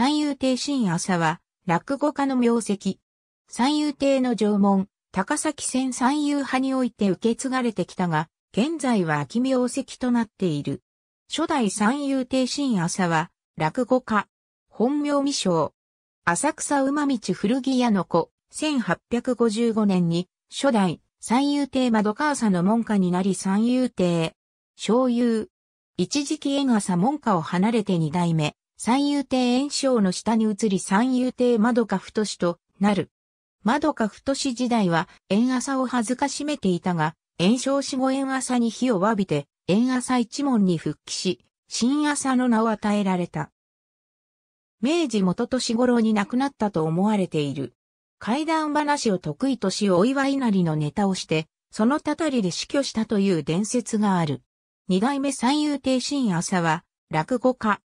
三遊亭新朝は、落語家の名跡。三遊亭の縄文、高崎線三遊派において受け継がれてきたが、現在は秋名跡となっている。初代三遊亭新朝は、落語家、本名未章。浅草馬道古着屋の子、1855年に、初代三遊亭窓川さの門下になり三遊亭、小遊。一時期江笠門下を離れて二代目、三遊亭炎章の下に移り三遊亭窓か太となる。窓か太時代は炎朝を恥ずかしめていたが、炎章死後炎朝に火を詫びて、炎朝一門に復帰し、新朝の名を与えられた。明治元年頃に亡くなったと思われている。怪談話を得意としお祝いなりのネタをして、そのたたりで死去したという伝説がある。二代目三遊亭新朝は、落語家、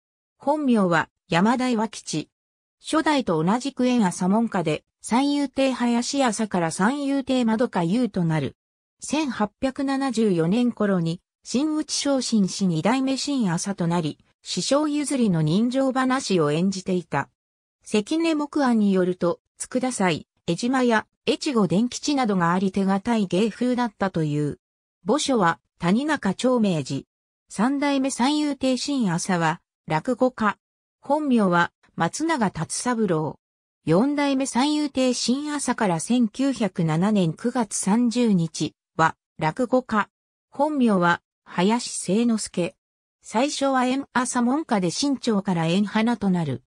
本名は山田岩吉。初代と同じく縁朝門下で、三遊亭林朝から三遊亭窓か優となる。1874年頃に、新内昇進し二代目新朝となり、師匠譲りの人情話を演じていた。関根木案によると、佃祭、江島や越後伝吉などがあり手堅い芸風だったという。墓所は谷中長明寺。三代目三遊亭新朝は落語家。本名は松永達三郎。四代目三遊亭新朝から1907年9月30日は落語家。本名は林清之助。最初は縁朝門下で新朝から縁花となる。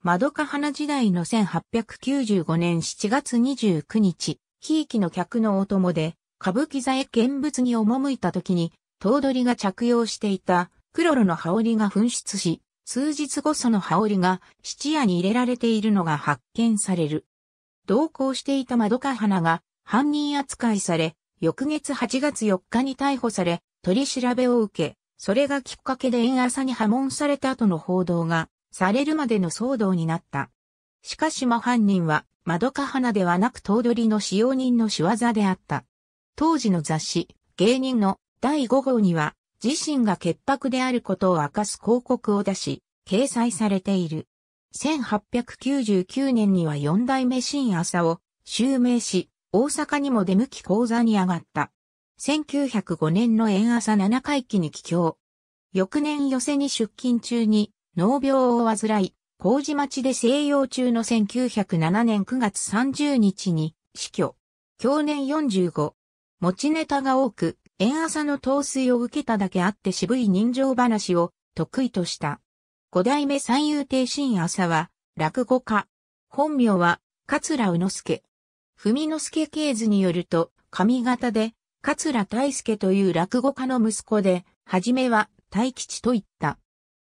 窓か花時代の1895年7月29日、ひいきの客のお供で、歌舞伎座へ見物に赴いた時に、頭取が着用していたクロロの羽織が紛失し、数日後その羽織が質屋に入れられているのが発見される。同行していた窓か花が犯人扱いされ、翌月8月4日に逮捕され、取り調べを受け、それがきっかけで縁朝に破門された後の報道がされるまでの騒動になった。しかし真犯人は、窓か花ではなく頭取の使用人の仕業であった。当時の雑誌、芸人の第5号には、自身が潔白であることを明かす広告を出し、掲載されている。1899年には四代目新朝を襲名し、大阪にも出向き講座に上がった。1905年の円朝七回期に帰郷。翌年寄せに出勤中に農病を患い、麹町で静養中の1907年9月30日に死去。去年45。持ちネタが多く、縁浅の陶酔を受けただけあって渋い人情話を得意とした。五代目三遊亭新朝は、落語家。本名は、桂宇之助。文之助系図によると、上方で、桂大助という落語家の息子で、はじめは、大吉と言った。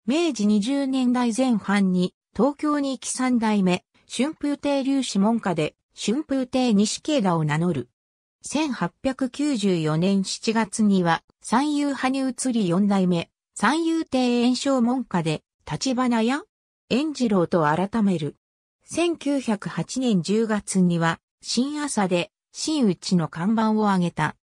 明治20年代前半に、東京に行き三代目、春風亭流子門下で、春風亭西慶田を名乗る。1894年7月には三遊派に移り四代目、三遊亭炎症門下で、立花や炎次郎と改める。1908年10月には、新朝で、新内の看板を挙げた。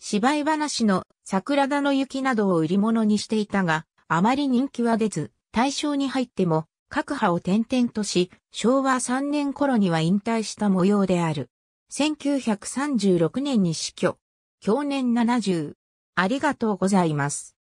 芝居話の桜田の雪などを売り物にしていたが、あまり人気は出ず、大正に入っても、各派を転々とし、昭和3年頃には引退した模様である。1936年に死去。去年70。ありがとうございます。